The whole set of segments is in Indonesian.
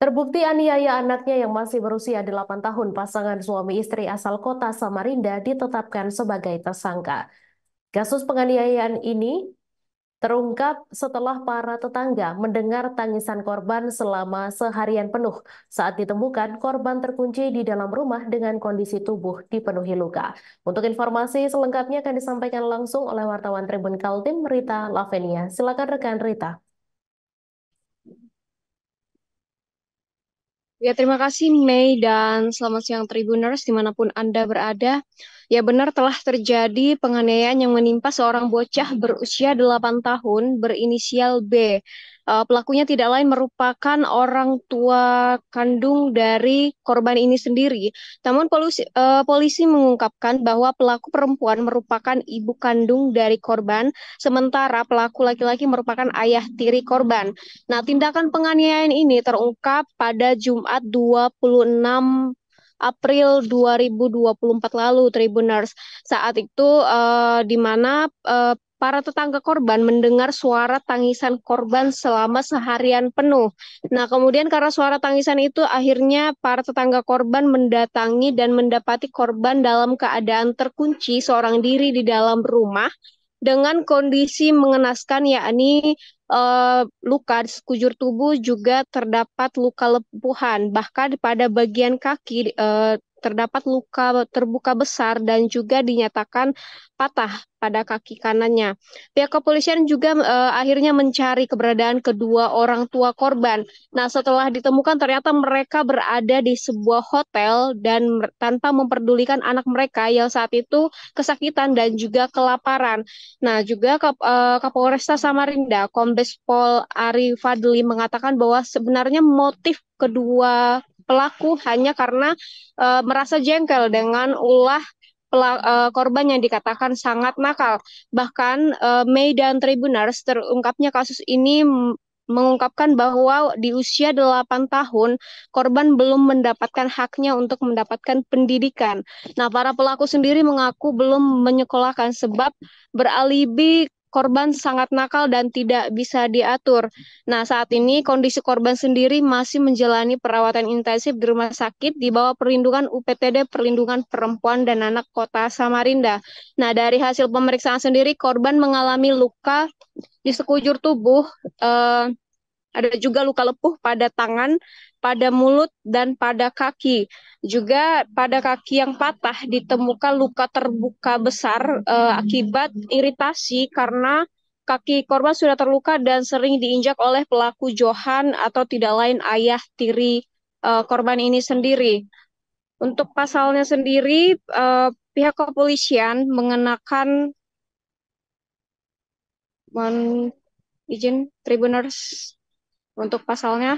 Terbukti aniaya anaknya yang masih berusia 8 tahun, pasangan suami istri asal kota Samarinda ditetapkan sebagai tersangka. Kasus penganiayaan ini terungkap setelah para tetangga mendengar tangisan korban selama seharian penuh. Saat ditemukan, korban terkunci di dalam rumah dengan kondisi tubuh dipenuhi luka. Untuk informasi selengkapnya akan disampaikan langsung oleh wartawan Tribun Kaltim, Rita Lavenia. Silakan rekan Rita. Ya, terima kasih Mei dan selamat siang Tribuners dimanapun Anda berada. Ya benar telah terjadi penganiayaan yang menimpa seorang bocah berusia 8 tahun berinisial B. Uh, pelakunya tidak lain merupakan orang tua kandung dari korban ini sendiri. Namun polisi, uh, polisi mengungkapkan bahwa pelaku perempuan merupakan ibu kandung dari korban, sementara pelaku laki-laki merupakan ayah tiri korban. Nah, tindakan penganiayaan ini terungkap pada Jumat 26 April 2024 lalu, Tribuners. Saat itu uh, di mana uh, para tetangga korban mendengar suara tangisan korban selama seharian penuh. Nah, kemudian karena suara tangisan itu akhirnya para tetangga korban mendatangi dan mendapati korban dalam keadaan terkunci seorang diri di dalam rumah dengan kondisi mengenaskan yakni uh, luka di sekujur tubuh juga terdapat luka lepuhan bahkan pada bagian kaki uh, terdapat luka terbuka besar dan juga dinyatakan patah pada kaki kanannya. Pihak kepolisian juga e, akhirnya mencari keberadaan kedua orang tua korban. Nah, setelah ditemukan ternyata mereka berada di sebuah hotel dan tanpa memperdulikan anak mereka yang saat itu kesakitan dan juga kelaparan. Nah, juga Kap, e, Kapolresta Samarinda, Kombes Pol Ari Fadli mengatakan bahwa sebenarnya motif kedua pelaku hanya karena uh, merasa jengkel dengan ulah pelak, uh, eh, korban yang dikatakan sangat nakal. Bahkan uh, eh, Mei dan Tribunars terungkapnya kasus ini mengungkapkan bahwa di usia 8 tahun korban belum mendapatkan haknya untuk mendapatkan pendidikan. Nah, para pelaku sendiri mengaku belum menyekolahkan sebab beralibi korban sangat nakal dan tidak bisa diatur. Nah, saat ini kondisi korban sendiri masih menjalani perawatan intensif di rumah sakit di bawah perlindungan UPTD Perlindungan Perempuan dan Anak Kota Samarinda. Nah, dari hasil pemeriksaan sendiri korban mengalami luka di sekujur tubuh eh, ada juga luka lepuh pada tangan, pada mulut, dan pada kaki. Juga pada kaki yang patah ditemukan luka terbuka besar eh, akibat iritasi karena kaki korban sudah terluka dan sering diinjak oleh pelaku Johan atau tidak lain ayah tiri eh, korban ini sendiri. Untuk pasalnya sendiri, eh, pihak kepolisian mengenakan mohon izin Tribuners untuk pasalnya?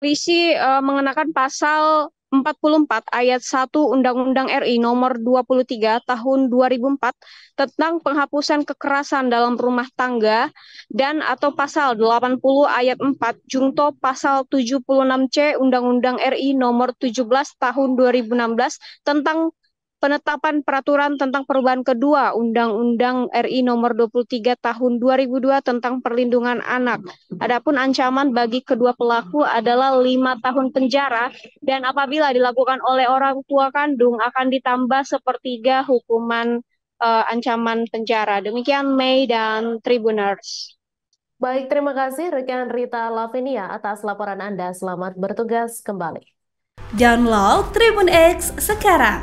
Polisi uh, mengenakan pasal 44 ayat 1 Undang-Undang RI nomor 23 tahun 2004 tentang penghapusan kekerasan dalam rumah tangga dan atau pasal 80 ayat 4 jungto pasal 76C Undang-Undang RI nomor 17 tahun 2016 tentang penetapan peraturan tentang perubahan kedua Undang-Undang RI Nomor 23 Tahun 2002 tentang perlindungan anak. Adapun ancaman bagi kedua pelaku adalah lima tahun penjara dan apabila dilakukan oleh orang tua kandung akan ditambah sepertiga hukuman uh, ancaman penjara. Demikian Mei dan Tribuners. Baik, terima kasih rekan Rita Lavinia atas laporan Anda. Selamat bertugas kembali. Download Tribun X sekarang